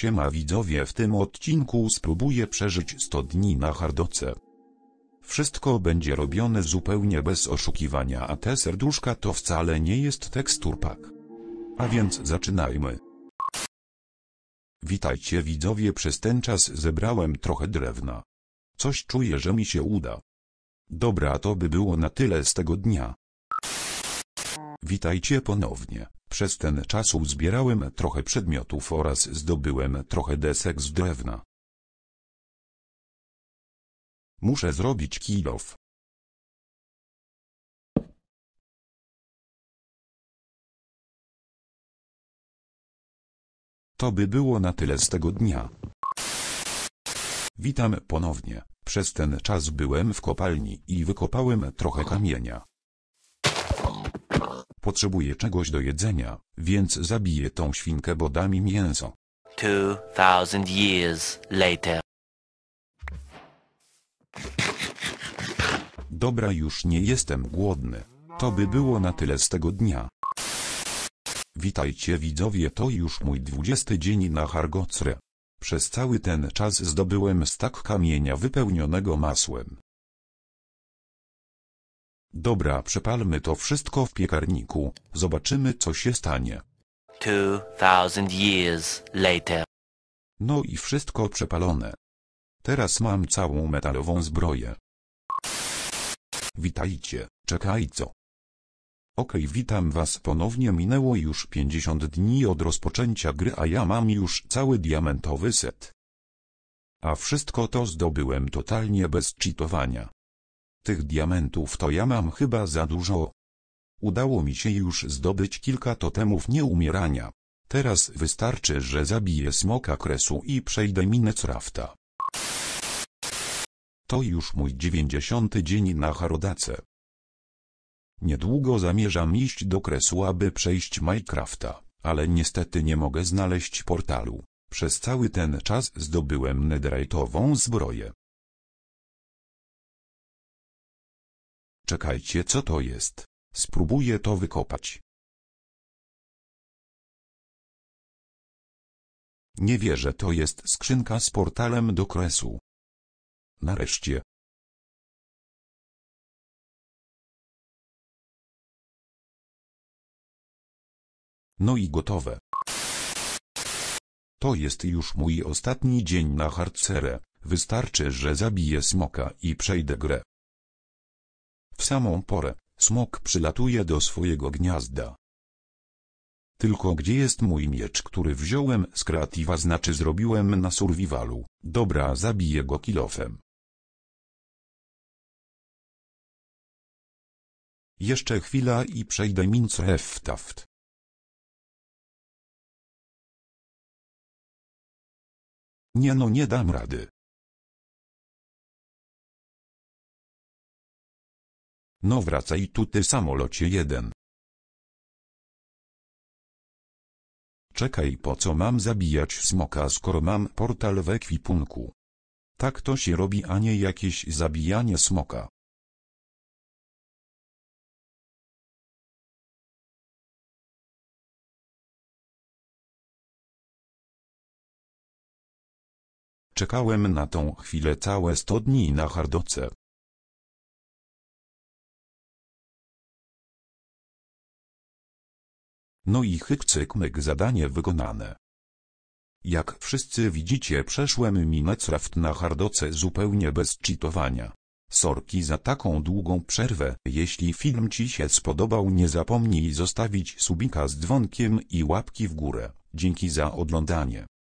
Siema widzowie w tym odcinku spróbuję przeżyć 100 dni na hardoce. Wszystko będzie robione zupełnie bez oszukiwania a te serduszka to wcale nie jest teksturpak. A więc zaczynajmy. Witajcie widzowie przez ten czas zebrałem trochę drewna. Coś czuję że mi się uda. Dobra to by było na tyle z tego dnia. Witajcie ponownie. Przez ten czas uzbierałem trochę przedmiotów oraz zdobyłem trochę desek z drewna. Muszę zrobić kilof. To by było na tyle z tego dnia. Witam ponownie. Przez ten czas byłem w kopalni i wykopałem trochę kamienia potrzebuje czegoś do jedzenia, więc zabije tą świnkę, bo da mi mięso. 2000 years later. Dobra, już nie jestem głodny. To by było na tyle z tego dnia. Witajcie widzowie, to już mój 20 dzień na Hargocre. Przez cały ten czas zdobyłem stak kamienia wypełnionego masłem. Dobra, przepalmy to wszystko w piekarniku. Zobaczymy, co się stanie. years later. No i wszystko przepalone. Teraz mam całą metalową zbroję. Witajcie, co. Okej, okay, witam was ponownie. Minęło już 50 dni od rozpoczęcia gry, a ja mam już cały diamentowy set. A wszystko to zdobyłem totalnie bez cheatowania. Tych diamentów to ja mam chyba za dużo. Udało mi się już zdobyć kilka totemów nieumierania. Teraz wystarczy, że zabiję smoka kresu i przejdę minecrafta. To już mój dziewięćdziesiąty dzień na Harodace. Niedługo zamierzam iść do kresu, aby przejść Minecrafta, ale niestety nie mogę znaleźć portalu. Przez cały ten czas zdobyłem netherite'ową zbroję. Czekajcie, co to jest? Spróbuję to wykopać. Nie wierzę, to jest skrzynka z portalem do kresu. Nareszcie. No i gotowe. To jest już mój ostatni dzień na harcerę. Wystarczy, że zabiję smoka i przejdę grę. W samą porę, smok przylatuje do swojego gniazda. Tylko gdzie jest mój miecz, który wziąłem z kreatywa, znaczy zrobiłem na survivalu, dobra zabiję go kilofem. Jeszcze chwila i przejdę mince eftaft. Nie no nie dam rady. No wracaj tu ty samolocie jeden. Czekaj po co mam zabijać smoka skoro mam portal w ekwipunku. Tak to się robi a nie jakieś zabijanie smoka. Czekałem na tą chwilę całe sto dni na hardoce. No i hyk cyk myk zadanie wykonane. Jak wszyscy widzicie przeszłem Minecraft na hardoce zupełnie bez czytania. Sorki za taką długą przerwę. Jeśli film Ci się spodobał nie zapomnij zostawić subika z dzwonkiem i łapki w górę. Dzięki za oglądanie.